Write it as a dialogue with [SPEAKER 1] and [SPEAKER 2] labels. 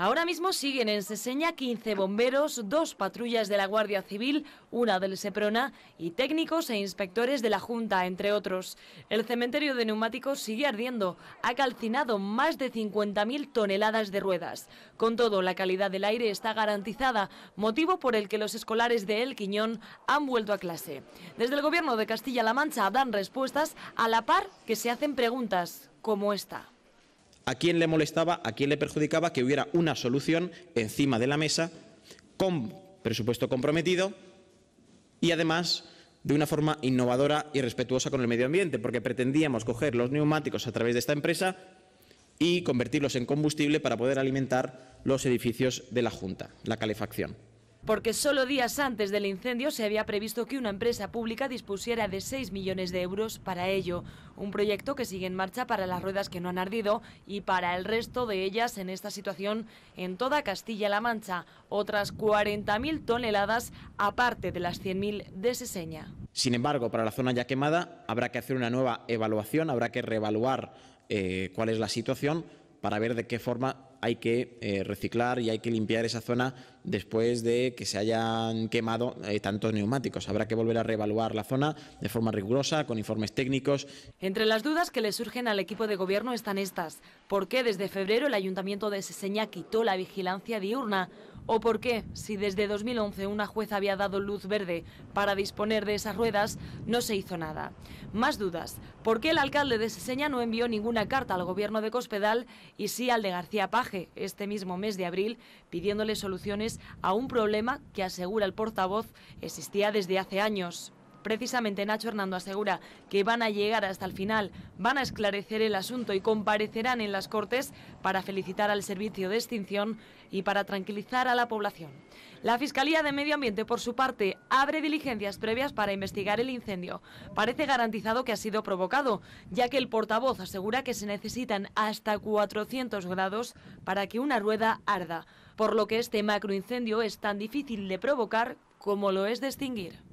[SPEAKER 1] Ahora mismo siguen en Seseña 15 bomberos, dos patrullas de la Guardia Civil, una del Seprona y técnicos e inspectores de la Junta, entre otros. El cementerio de neumáticos sigue ardiendo. Ha calcinado más de 50.000 toneladas de ruedas. Con todo, la calidad del aire está garantizada, motivo por el que los escolares de El Quiñón han vuelto a clase. Desde el Gobierno de Castilla-La Mancha dan respuestas a la par que se hacen preguntas como esta
[SPEAKER 2] a quién le molestaba, a quién le perjudicaba que hubiera una solución encima de la mesa con presupuesto comprometido y además de una forma innovadora y respetuosa con el medio ambiente, porque pretendíamos coger los neumáticos a través de esta empresa y convertirlos en combustible para poder alimentar los edificios de la Junta, la calefacción
[SPEAKER 1] porque solo días antes del incendio se había previsto que una empresa pública dispusiera de 6 millones de euros para ello, un proyecto que sigue en marcha para las ruedas que no han ardido y para el resto de ellas en esta situación en toda Castilla-La Mancha, otras 40.000 toneladas aparte de las 100.000 de Seseña.
[SPEAKER 2] Sin embargo, para la zona ya quemada habrá que hacer una nueva evaluación, habrá que reevaluar eh, cuál es la situación para ver de qué forma hay que eh, reciclar y hay que limpiar esa zona después de que se hayan quemado eh, tantos neumáticos. Habrá que volver a reevaluar la zona de forma rigurosa, con informes técnicos.
[SPEAKER 1] Entre las dudas que le surgen al equipo de gobierno están estas. ¿Por qué desde febrero el ayuntamiento de Seseña quitó la vigilancia diurna? ¿O por qué, si desde 2011 una jueza había dado luz verde para disponer de esas ruedas, no se hizo nada? Más dudas. ¿Por qué el alcalde de Seseña no envió ninguna carta al gobierno de Cospedal y sí al de García Paja? este mismo mes de abril pidiéndole soluciones a un problema que asegura el portavoz existía desde hace años. Precisamente Nacho Hernando asegura que van a llegar hasta el final, van a esclarecer el asunto y comparecerán en las Cortes para felicitar al servicio de extinción y para tranquilizar a la población. La Fiscalía de Medio Ambiente, por su parte, abre diligencias previas para investigar el incendio. Parece garantizado que ha sido provocado, ya que el portavoz asegura que se necesitan hasta 400 grados para que una rueda arda, por lo que este macroincendio es tan difícil de provocar como lo es de extinguir.